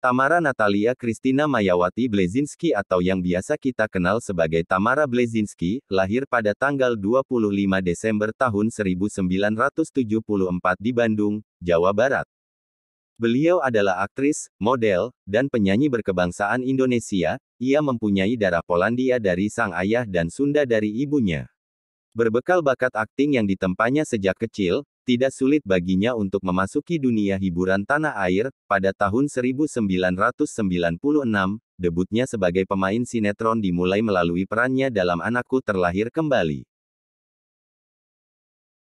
Tamara Natalia Kristina Mayawati Blezinski atau yang biasa kita kenal sebagai Tamara Blezinski, lahir pada tanggal 25 Desember tahun 1974 di Bandung, Jawa Barat. Beliau adalah aktris, model, dan penyanyi berkebangsaan Indonesia, ia mempunyai darah Polandia dari sang ayah dan Sunda dari ibunya. Berbekal bakat akting yang ditempanya sejak kecil, tidak sulit baginya untuk memasuki dunia hiburan tanah air, pada tahun 1996, debutnya sebagai pemain sinetron dimulai melalui perannya dalam Anakku Terlahir Kembali.